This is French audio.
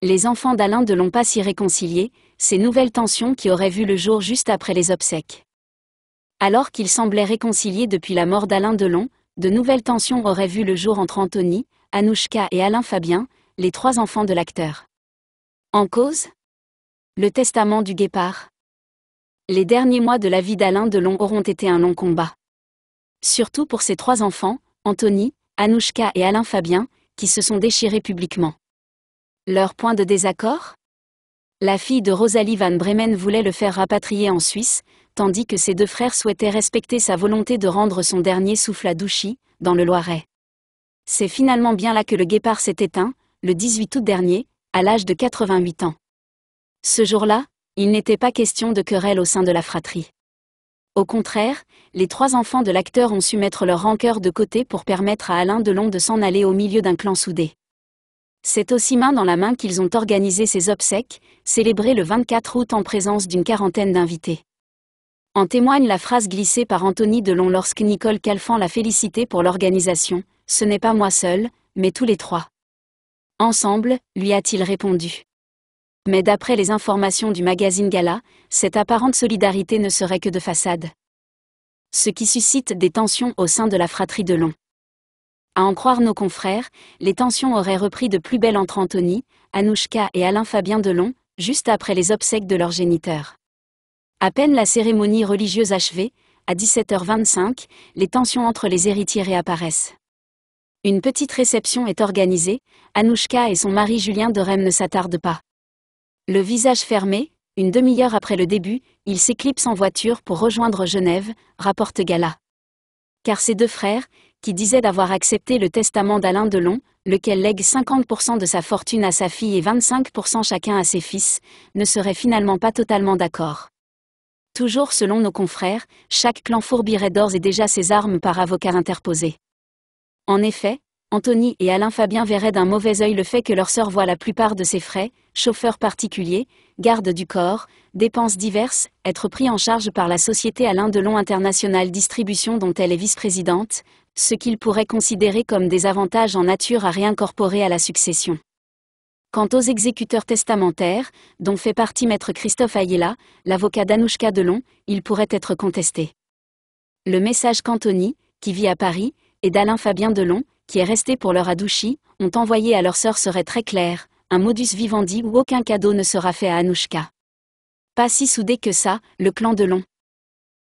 les enfants d'Alain de l'ont pas s'y réconcilier, ces nouvelles tensions qui auraient vu le jour juste après les obsèques. Alors qu'ils semblaient réconciliés depuis la mort d'Alain Delon, de nouvelles tensions auraient vu le jour entre Anthony, Anouchka et Alain Fabien, les trois enfants de l'acteur. En cause Le testament du guépard. Les derniers mois de la vie d'Alain Delon auront été un long combat. Surtout pour ses trois enfants, Anthony, Anouchka et Alain Fabien, qui se sont déchirés publiquement. Leur point de désaccord La fille de Rosalie van Bremen voulait le faire rapatrier en Suisse, tandis que ses deux frères souhaitaient respecter sa volonté de rendre son dernier souffle à Douchy, dans le Loiret. C'est finalement bien là que le guépard s'est éteint, le 18 août dernier, à l'âge de 88 ans. Ce jour-là, il n'était pas question de querelle au sein de la fratrie. Au contraire, les trois enfants de l'acteur ont su mettre leur rancœur de côté pour permettre à Alain Delon de s'en aller au milieu d'un clan soudé. C'est aussi main dans la main qu'ils ont organisé ces obsèques, célébrées le 24 août en présence d'une quarantaine d'invités. En témoigne la phrase glissée par Anthony Delon lorsque Nicole Calfan l'a félicité pour l'organisation Ce n'est pas moi seul, mais tous les trois. Ensemble, lui a-t-il répondu. Mais d'après les informations du magazine Gala, cette apparente solidarité ne serait que de façade. Ce qui suscite des tensions au sein de la fratrie Delon. À en croire nos confrères, les tensions auraient repris de plus belle entre Anthony, Anouchka et Alain-Fabien Delon, juste après les obsèques de leur géniteur. À peine la cérémonie religieuse achevée, à 17h25, les tensions entre les héritiers réapparaissent. Une petite réception est organisée, Anouchka et son mari Julien de ne s'attardent pas. Le visage fermé, une demi-heure après le début, ils s'éclipse en voiture pour rejoindre Genève, rapporte Gala. Car ces deux frères, qui disait d'avoir accepté le testament d'Alain Delon, lequel lègue 50% de sa fortune à sa fille et 25% chacun à ses fils, ne serait finalement pas totalement d'accord. Toujours selon nos confrères, chaque clan fourbirait d'ores et déjà ses armes par avocat interposé. En effet, Anthony et Alain Fabien verraient d'un mauvais œil le fait que leur sœur voit la plupart de ses frais, chauffeurs particuliers, garde du corps, dépenses diverses, être pris en charge par la société Alain Delon International Distribution dont elle est vice-présidente, ce qu'ils pourraient considérer comme des avantages en nature à réincorporer à la succession. Quant aux exécuteurs testamentaires, dont fait partie maître Christophe Ayela, l'avocat d'Anouchka Delon, ils pourraient être contestés. Le message qu'Anthony, qui vit à Paris, et d'Alain Fabien Delon, qui est resté pour leur Adouchi, ont envoyé à leur sœur serait très clair, un modus vivendi où aucun cadeau ne sera fait à Anouchka. Pas si soudé que ça, le clan de Long.